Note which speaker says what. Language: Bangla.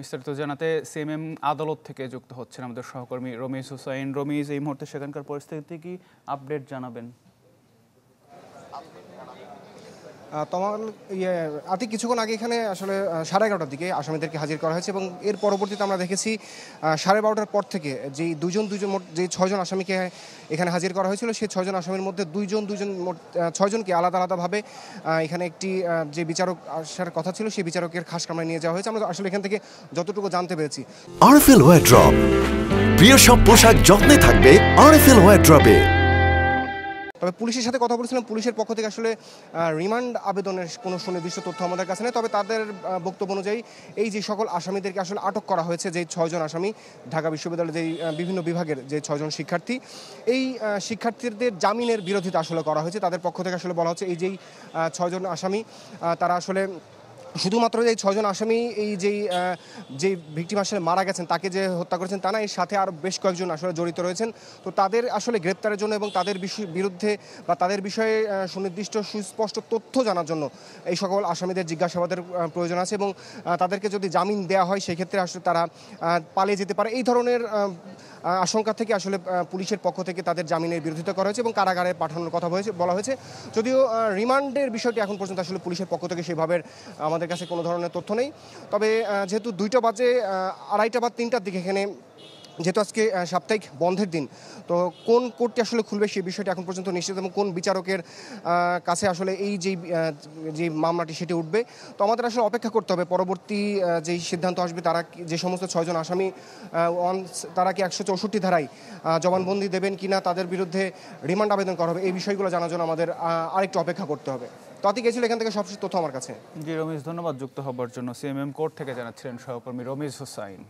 Speaker 1: বিস্তারিত জানাতে সিএমএম আদালত থেকে যুক্ত হচ্ছেন আমাদের সহকর্মী রমিজ হুসাইন রমিজ এই মুহূর্তে সেখানকার পরিস্থিতি কি আপডেট জানাবেন তমাল ইয়ে আতিক
Speaker 2: কিছুক্ষণ আগে এখানে আসলে সাড়ে এগারোটার দিকে আসামিদেরকে হাজির করা হয়েছে এবং এর পরবর্তীতে আমরা দেখেছি সাড়ে বারোটার পর থেকে যেই দুজন দুজন মোট যে ছজন আসামিকে এখানে হাজির করা হয়েছিল সেই ছজন আসামির মধ্যে দুইজন দুজন মোট ছয়জনকে আলাদা আলাদাভাবে এখানে একটি যে বিচারক আসার কথা ছিল সেই বিচারকের খাস কামরায় নিয়ে যাওয়া হয়েছে আমরা আসলে এখান থেকে যতটুকু জানতে পেরেছি
Speaker 1: আরএফএল ওয়ার ড্রপ প্রিয় সব পোশাক যত্নে থাকবে আরএফএল ওয়ার ড্রপে
Speaker 2: তবে পুলিশের সাথে কথা বলেছিলাম পুলিশের পক্ষ থেকে আসলে রিমান্ড আবেদনের কোনো সুনির্দিষ্ট তথ্য আমাদের কাছে নেই তবে তাদের বক্তব্য অনুযায়ী এই যে সকল আসামিদেরকে আসলে আটক করা হয়েছে যে ছয়জন আসামি ঢাকা বিশ্ববিদ্যালয়ের যে বিভিন্ন বিভাগের যে ছয়জন শিক্ষার্থী এই শিক্ষার্থীদের জামিনের বিরোধিতা আসলে করা হয়েছে তাদের পক্ষ থেকে আসলে বলা হচ্ছে এই যেই ছয়জন আসামি তারা আসলে শুধুমাত্র এই ছজন আসামি এই যেই যে ভিক্টিম আসলে মারা গেছেন তাকে যে হত্যা করেছেন তা না এর সাথে আরও বেশ কয়েকজন আসলে জড়িত রয়েছেন তো তাদের আসলে গ্রেপ্তারের জন্য এবং তাদের বিরুদ্ধে বা তাদের বিষয়ে সুনির্দিষ্ট সুস্পষ্ট তথ্য জানার জন্য এই সকল আসামিদের জিজ্ঞাসাবাদের প্রয়োজন আছে এবং তাদেরকে যদি জামিন দেওয়া হয় সেক্ষেত্রে আসলে তারা পালিয়ে যেতে পারে এই ধরনের আশঙ্কা থেকে আসলে পুলিশের পক্ষ থেকে তাদের জামিনের বিরোধিতা করা হয়েছে এবং কারাগারে পাঠানোর কথা হয়েছে বলা হয়েছে যদিও রিমান্ডের বিষয়টি এখন পর্যন্ত আসলে পুলিশের পক্ষ থেকে সেভাবে আমাদের আমাদের কাছে কোনো ধরনের তথ্য নেই তবে যেহেতু দুইটা বাজে আড়াইটা বা তিনটার দিকে এখানে যেহেতু আজকে সাপ্তাহিক বন্ধের দিন তো কোন কোর্টটি আসলে খুলবে সেই বিষয়টি এখন পর্যন্ত নিশ্চিত এবং কোন বিচারকের কাছে আসলে এই যে যে মামলাটি সেটি উঠবে তো আমাদের আসলে অপেক্ষা করতে হবে পরবর্তী যেই সিদ্ধান্ত আসবে তারা যে সমস্ত ছয়জন আসামি ওয়ান তারা কি একশো চৌষট্টি ধারায় জবানবন্দি দেবেন কিনা তাদের বিরুদ্ধে রিমান্ড আবেদন করা হবে এই বিষয়গুলো জানার জন্য আমাদের আরেকটু অপেক্ষা করতে হবে তাতে গেছিল এখান থেকে সবচেয়ে তথ্য আমার কাছে
Speaker 1: জি রমেশ ধন্যবাদ যুক্ত হবার জন্য সিএমএম কোর্ট থেকে জানাচ্ছিলেন সহকর্মী রমেশ হোসাইন